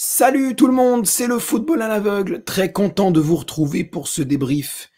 Salut tout le monde, c'est le football à l'aveugle. Très content de vous retrouver pour ce débrief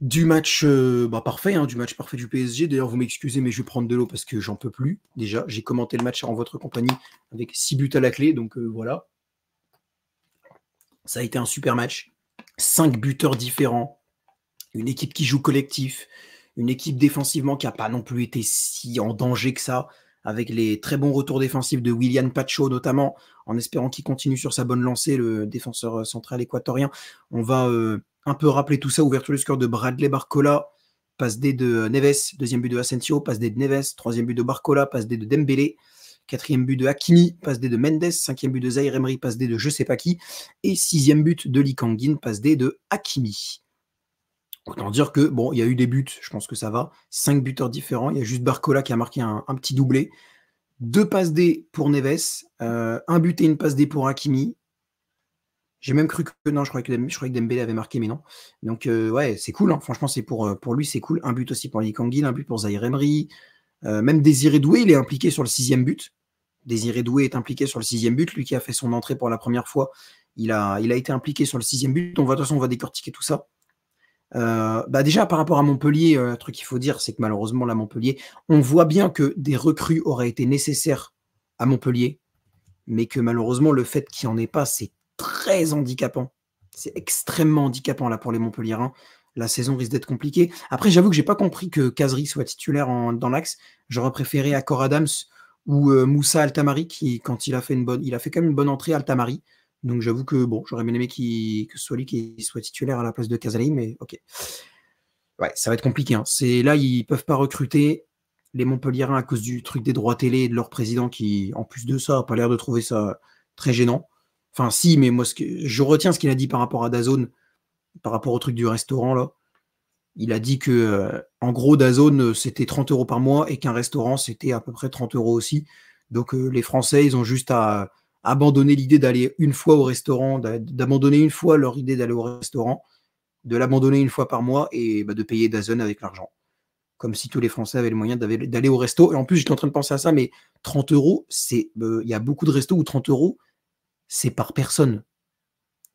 du match euh, bah, parfait, hein, du match parfait du PSG. D'ailleurs, vous m'excusez, mais je vais prendre de l'eau parce que j'en peux plus. Déjà, j'ai commenté le match en votre compagnie avec 6 buts à la clé, donc euh, voilà. Ça a été un super match. 5 buteurs différents. Une équipe qui joue collectif. Une équipe défensivement qui n'a pas non plus été si en danger que ça avec les très bons retours défensifs de William Pacho notamment, en espérant qu'il continue sur sa bonne lancée, le défenseur euh, central équatorien. On va euh, un peu rappeler tout ça, ouverture du score de Bradley Barcola, passe dé de Neves, deuxième but de Asensio, passe D de Neves, troisième but de Barcola, passe dé de Dembélé, quatrième but de Hakimi, passe dé de Mendes, cinquième but de Zaire Emery, passe D de je sais pas qui, et sixième but de Likangin, passe dé de Hakimi. Autant dire que, bon, il y a eu des buts, je pense que ça va. Cinq buteurs différents. Il y a juste Barcola qui a marqué un, petit doublé. Deux passes D pour Neves, euh, un but et une passe D pour Hakimi. J'ai même cru que non, je croyais que, je avait marqué, mais non. Donc euh, ouais, c'est cool. Hein. Franchement, c'est pour, euh, pour lui, c'est cool. Un but aussi pour Likanguil, un but pour Zaire Emery. même Désiré Doué, il est impliqué sur le sixième but. Désiré Doué est impliqué sur le sixième but. Lui qui a fait son entrée pour la première fois, il a, il a été impliqué sur le sixième but. On va, de toute façon, on va décortiquer tout ça. Euh, bah déjà, par rapport à Montpellier, euh, un truc qu'il faut dire, c'est que malheureusement, la Montpellier, on voit bien que des recrues auraient été nécessaires à Montpellier, mais que malheureusement, le fait qu'il n'y en ait pas, c'est très handicapant. C'est extrêmement handicapant, là, pour les Montpelliérains. La saison risque d'être compliquée. Après, j'avoue que j'ai pas compris que Kazri soit titulaire dans l'axe. J'aurais préféré Accor Adams ou euh, Moussa Altamari, qui, quand il a fait une bonne, il a fait quand même une bonne entrée, Altamari. Donc j'avoue que bon, j'aurais bien aimé que ce soit lui qui soit titulaire à la place de Casali, mais ok. Ouais, ça va être compliqué. Hein. C'est là ils peuvent pas recruter les Montpelliérains à cause du truc des droits télé et de leur président qui, en plus de ça, a pas l'air de trouver ça très gênant. Enfin, si, mais moi, je retiens ce qu'il a dit par rapport à Dazone, par rapport au truc du restaurant là. Il a dit que, euh, en gros, Dazone euh, c'était 30 euros par mois et qu'un restaurant c'était à peu près 30 euros aussi. Donc euh, les Français, ils ont juste à abandonner l'idée d'aller une fois au restaurant, d'abandonner une fois leur idée d'aller au restaurant, de l'abandonner une fois par mois et bah, de payer Dazen avec l'argent. Comme si tous les Français avaient le moyen d'aller au resto. Et en plus, j'étais en train de penser à ça, mais 30 euros, c'est, euh, il y a beaucoup de restos où 30 euros, c'est par personne.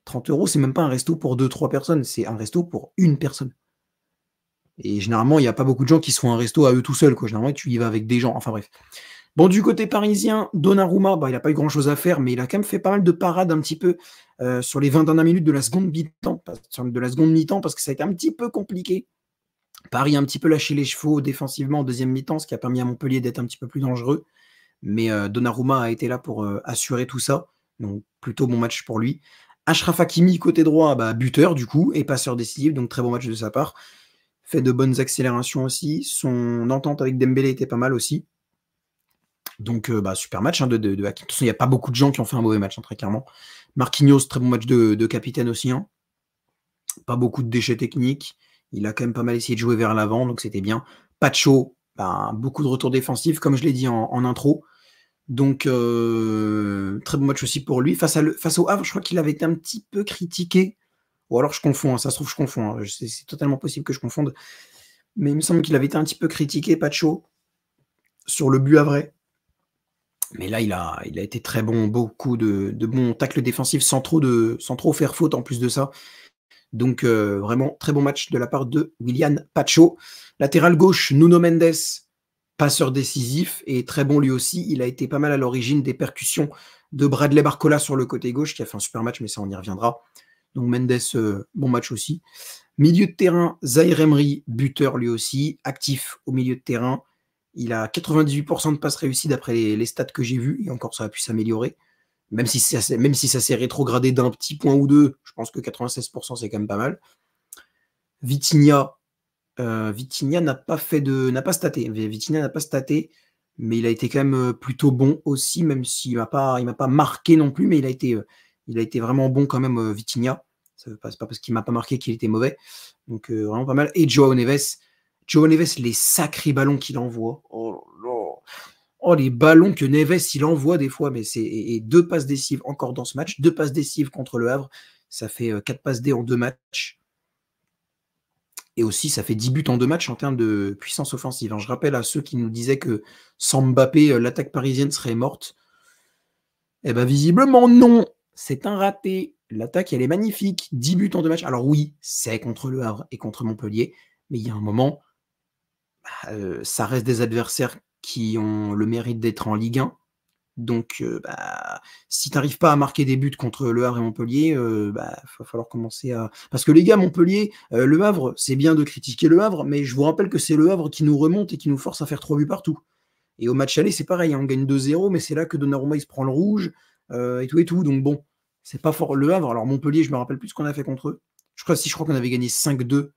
30 euros, c'est même pas un resto pour 2-3 personnes, c'est un resto pour une personne. Et généralement, il n'y a pas beaucoup de gens qui sont font un resto à eux tout seuls. Généralement, tu y vas avec des gens. Enfin bref. Bon, du côté parisien, Donnarumma, bah, il n'a pas eu grand-chose à faire, mais il a quand même fait pas mal de parades un petit peu euh, sur les 20 dernières minutes de la seconde mi-temps, de la seconde mi-temps, parce que ça a été un petit peu compliqué. Paris a un petit peu lâché les chevaux défensivement en deuxième mi-temps, ce qui a permis à Montpellier d'être un petit peu plus dangereux. Mais euh, Donnarumma a été là pour euh, assurer tout ça, donc plutôt bon match pour lui. Ashraf Hakimi, côté droit, bah, buteur du coup, et passeur décisif, donc très bon match de sa part. Fait de bonnes accélérations aussi. Son entente avec Dembélé était pas mal aussi. Donc, euh, bah, super match hein, de, de, de, toute façon, il n'y a pas beaucoup de gens qui ont fait un mauvais match, hein, très clairement. Marquinhos, très bon match de, capitaine aussi. Hein. Pas beaucoup de déchets techniques. Il a quand même pas mal essayé de jouer vers l'avant, donc c'était bien. Pacho, bah, beaucoup de retours défensifs, comme je l'ai dit en, intro. Donc, euh, très bon match aussi pour lui. Face, face au Havre, je crois qu'il avait été un petit peu critiqué. Ou alors je confonds, ça se trouve, je confonds. C'est totalement possible que je confonde. Mais il me semble qu'il avait été un petit peu critiqué, Pacho, sur le but à vrai mais là, il a, il a été très bon, beaucoup de, bons tacles défensifs sans trop, de, sans trop faire faute en plus de ça. Donc euh, vraiment très bon match de la part de William Pacho. Latéral gauche, Nuno Mendes, passeur décisif et très bon lui aussi. Il a été pas mal à l'origine des percussions de Bradley Barcola sur le côté gauche, qui a fait un super match, mais ça on y reviendra. Donc Mendes, euh, bon match aussi. Milieu de terrain, Zaire Emery, buteur lui aussi, actif au milieu de terrain. Il a 98% de passes réussies d'après les, stats que j'ai vues. et encore ça a pu s'améliorer. Même si ça, même si ça s'est rétrogradé d'un petit point ou deux, je pense que 96% c'est quand même pas mal. Vitinia, euh, n'a pas fait de, n'a pas staté. Vitinha n'a pas staté, mais il a été quand même euh, plutôt bon aussi, même s'il ne pas, m'a pas marqué non plus, mais il a été, euh, il a été vraiment bon quand même euh, Vitinia. Ce n'est pas, parce qu'il m'a pas marqué qu'il était mauvais. Donc vraiment pas mal. Et Joao Neves, Joe Neves, les sacrés ballons qu'il envoie. Oh, oh, les ballons que Neves, il envoie des fois, mais c'est et, deux passes décisives encore dans ce match, deux passes décisives contre le Havre, ça fait euh, quatre passes D en deux matchs. Et aussi, ça fait 10 buts en deux matchs en termes de puissance offensive. Hein. Je rappelle à ceux qui nous disaient que sans Mbappé, euh, l'attaque parisienne serait morte. Eh bien, visiblement, non. C'est un raté. L'attaque, elle est magnifique. 10 buts en deux matchs. Alors oui, c'est contre le Havre et contre Montpellier. Mais il y a un moment, euh, ça reste des adversaires qui ont le mérite d'être en Ligue 1. Donc, euh, bah, si tu n'arrives pas à marquer des buts contre Le Havre et Montpellier, il euh, va bah, falloir commencer à. Parce que les gars, Montpellier, Le Havre, c'est bien de critiquer Le Havre, mais je vous rappelle que c'est Le Havre qui nous remonte et qui nous force à faire trois buts partout. Et au match aller, c'est pareil, hein, on gagne 2-0, mais c'est là que Donnarumma il se prend le rouge et tout et tout. Donc bon, c'est pas fort Le Havre. Alors Montpellier, je me rappelle plus ce qu'on a fait contre eux. Je crois si je crois qu'on avait gagné 5-2.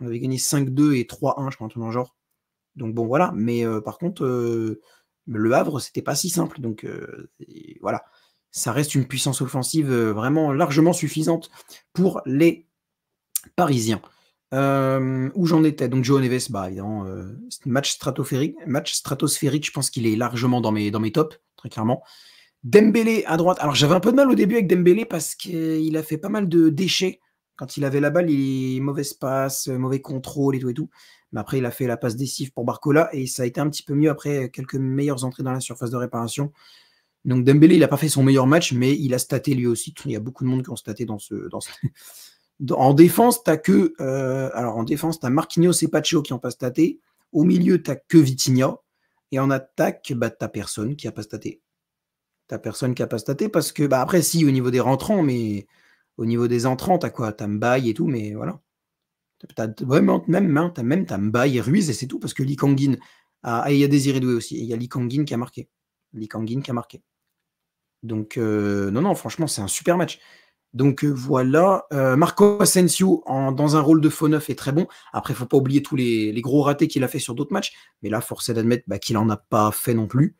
On avait gagné 5-2 et 3-1, je crois, en genre. Donc bon, voilà. Mais par contre, le Havre, c'était pas si simple. Donc voilà, ça reste une puissance offensive vraiment largement suffisante pour les Parisiens. où j'en étais Donc Joe Neves, bah évidemment, match stratosphérique, match stratosphérique. Je pense qu'il est largement dans mes dans mes tops, très clairement. Dembélé à droite. Alors j'avais un peu de mal au début avec Dembélé parce qu'il a fait pas mal de déchets quand il avait la balle, il mauvais passe, mauvais contrôle et tout et tout. Mais après, il a fait la passe décisive pour Barcola et ça a été un petit peu mieux après quelques meilleures entrées dans la surface de réparation. Donc Dembélé, il n'a pas fait son meilleur match, mais il a staté lui aussi. Il y a beaucoup de monde qui ont staté dans ce. Dans en défense, tu as que. Euh, alors en défense, tu as Marquinhos et Pacho qui n'ont pas staté. Au milieu, as que Vitinha. Et en attaque, bah, n'as personne qui n'a pas staté. T'as personne qui n'a pas staté parce que, bah, après, si, au niveau des rentrants, mais au niveau des entrants, as quoi T'as Mbaye et tout, mais voilà. T'as vraiment, même, as même et Ruiz, et c'est tout, parce que Lee Kangin a, il y a Désiré Doué aussi, il y a Lee Kangin qui a marqué. Lee qui a marqué. Donc, euh, non, non, franchement, c'est un super match. Donc euh, voilà, euh, Marco Asensio dans un rôle de faux neuf est très bon. Après, il ne faut pas oublier tous les, gros ratés qu'il a fait sur d'autres matchs. Mais là, force est d'admettre bah, qu'il n'en a pas fait non plus.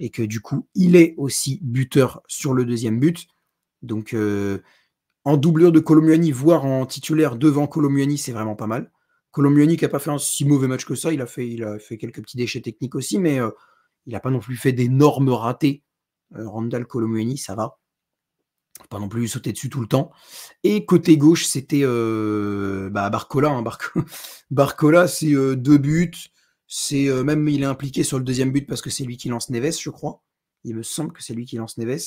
Et que du coup, il est aussi buteur sur le deuxième but. Donc en doublure de Colomiani, voire en titulaire devant Colomiani, c'est vraiment pas mal. Colomuani qui n'a pas fait un si mauvais match que ça, il a fait, il a fait quelques petits déchets techniques aussi, mais euh, il n'a pas non plus fait d'énormes ratés. Euh, Randall ça va. pas non plus sauter dessus tout le temps. Et côté gauche, c'était euh, bah, Barcola. Hein. Barcola, c'est deux buts. C'est même il est impliqué sur le deuxième but parce que c'est lui qui lance Neves, je crois. Il me semble que c'est lui qui lance Neves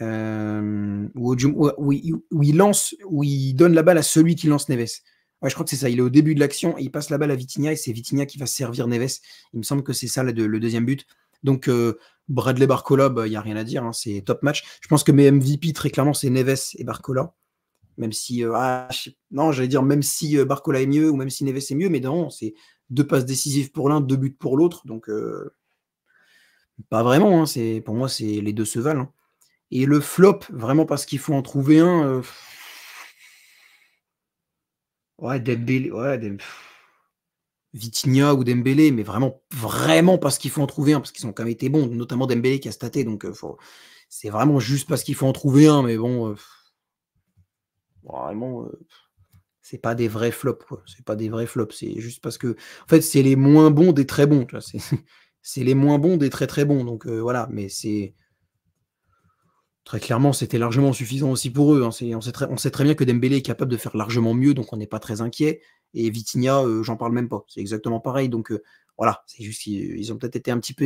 euh, où, il lance, où il donne la balle à celui qui lance Neves. Ouais, je crois que c'est ça. Il est au début de l'action, et il passe la balle à Vitinha et c'est Vitinha qui va servir Neves. Il me semble que c'est ça le, deuxième but. Donc euh, Bradley Barcola, il bah, n'y a rien à dire, hein, c'est top match. Je pense que mes MVP, très clairement, c'est Neves et Barcola. Même si, euh, ah, non, j'allais dire, même si euh, Barcola est mieux ou même si Neves est mieux, mais non, c'est deux passes décisives pour l'un, deux buts pour l'autre. Donc, pas vraiment. Hein, pour moi, c'est les deux se valent. Hein. Et le flop, vraiment parce qu'il faut en trouver un. Euh, ouais, Dembélé, ouais, Vitinha ou Dembélé, mais vraiment, vraiment parce qu'il faut en trouver un, parce qu'ils ont quand même été bons, notamment Dembélé qui a staté, donc euh, c'est vraiment juste parce qu'il faut en trouver un, mais bon, euh, vraiment, c'est pas des vrais flops, quoi. C'est pas des vrais flops, c'est juste parce que, en fait, c'est les moins bons des très bons, c'est les moins bons des très très bons, donc voilà, mais c'est Très clairement, c'était largement suffisant aussi pour eux. Hein. On, sait très, bien que Dembélé est capable de faire largement mieux, donc on n'est pas très inquiet. Et Vitinha, euh, j'en parle même pas. C'est exactement pareil. Donc euh, voilà, c'est juste qu'ils ont peut-être été un petit peu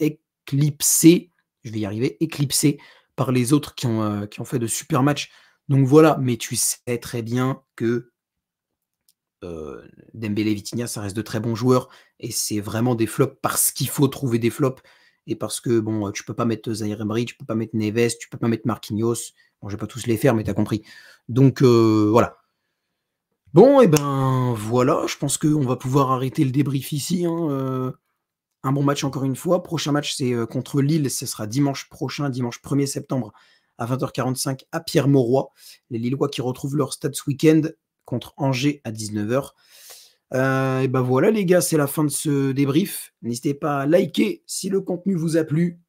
éclipsés, je vais y arriver, éclipsés par les autres euh, qui ont, fait de super matchs. Donc voilà, mais tu sais très bien que Dembélé et Vitinha, ça reste de très bons joueurs et c'est vraiment des flops parce qu'il faut trouver des flops et parce que bon, euh, tu peux pas mettre euh, Zaire Emery, tu peux pas mettre Neves, tu peux pas mettre Marquinhos. Bon, je vais pas tous les faire, mais tu as compris. Donc euh, voilà. Bon, et eh ben voilà, je pense qu'on va pouvoir arrêter le débrief ici. Hein, un bon match encore une fois. Prochain match, c'est contre Lille. Ce sera dimanche prochain, dimanche 1er septembre à 20h45 à Pierre-Mauroy. Les Lillois qui retrouvent leur stade ce week-end contre Angers à 19h. Euh, et ben voilà les gars, c'est la fin de ce débrief. N'hésitez pas à liker si le contenu vous a plu.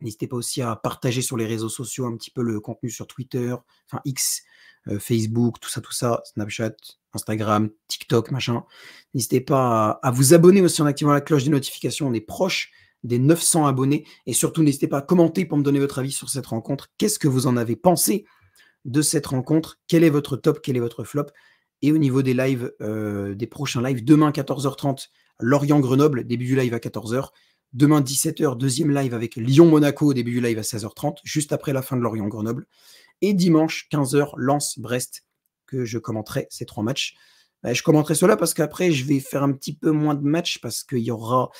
N'hésitez pas aussi à partager sur les réseaux sociaux un petit peu le contenu sur Twitter, enfin X, euh, Facebook, tout ça, tout ça, Snapchat, Instagram, TikTok, machin. N'hésitez pas à, à, vous abonner aussi en activant la cloche des notifications. On est proche des 900 abonnés. Et surtout, n'hésitez pas à commenter pour me donner votre avis sur cette rencontre. Qu'est-ce que vous en avez pensé de cette rencontre Quel est votre top Quel est votre flop et au niveau des lives, euh, des prochains lives, demain 14h30, Lorient-Grenoble, début du live à 14h. Demain 17h, deuxième live avec Lyon-Monaco, début du live à 16h30, juste après la fin de Lorient-Grenoble. Et dimanche 15h, Lens-Brest, que je commenterai ces trois matchs. Ben, je commenterai cela parce qu'après, je vais faire un petit peu moins de matchs parce qu'il y aura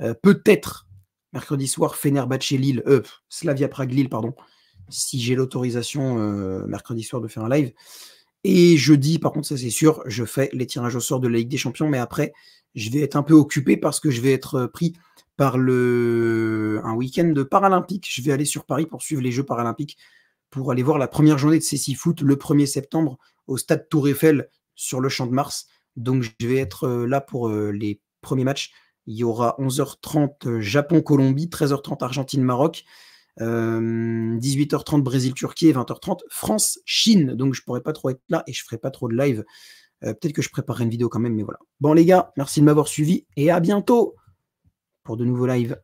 euh, peut-être mercredi soir Fenerbahce Lille, euh, Slavia Prague Lille, pardon, si j'ai l'autorisation euh, mercredi soir de faire un live. Et jeudi, par contre, ça c'est sûr, je fais les tirages au sort de la Ligue des Champions, mais après, je vais être un peu occupé parce que je vais être euh, pris par le un week-end de paralympique. Je vais aller sur Paris pour suivre les Jeux paralympiques, pour aller voir la première journée de six Foot le 1er septembre au stade Tour Eiffel sur le Champ de Mars. Donc je vais être euh, là pour euh, les premiers matchs. Il y aura 11h30 Japon-Colombie, 13h30 Argentine-Maroc. 18h30 euh, Brésil-Turquie 20h30 France-Chine. Donc je pourrais pas trop être là et je ferai pas trop de live. Euh, peut-être que je préparerai une vidéo quand même, mais voilà. Bon les gars, merci de m'avoir suivi et à bientôt pour de nouveaux lives.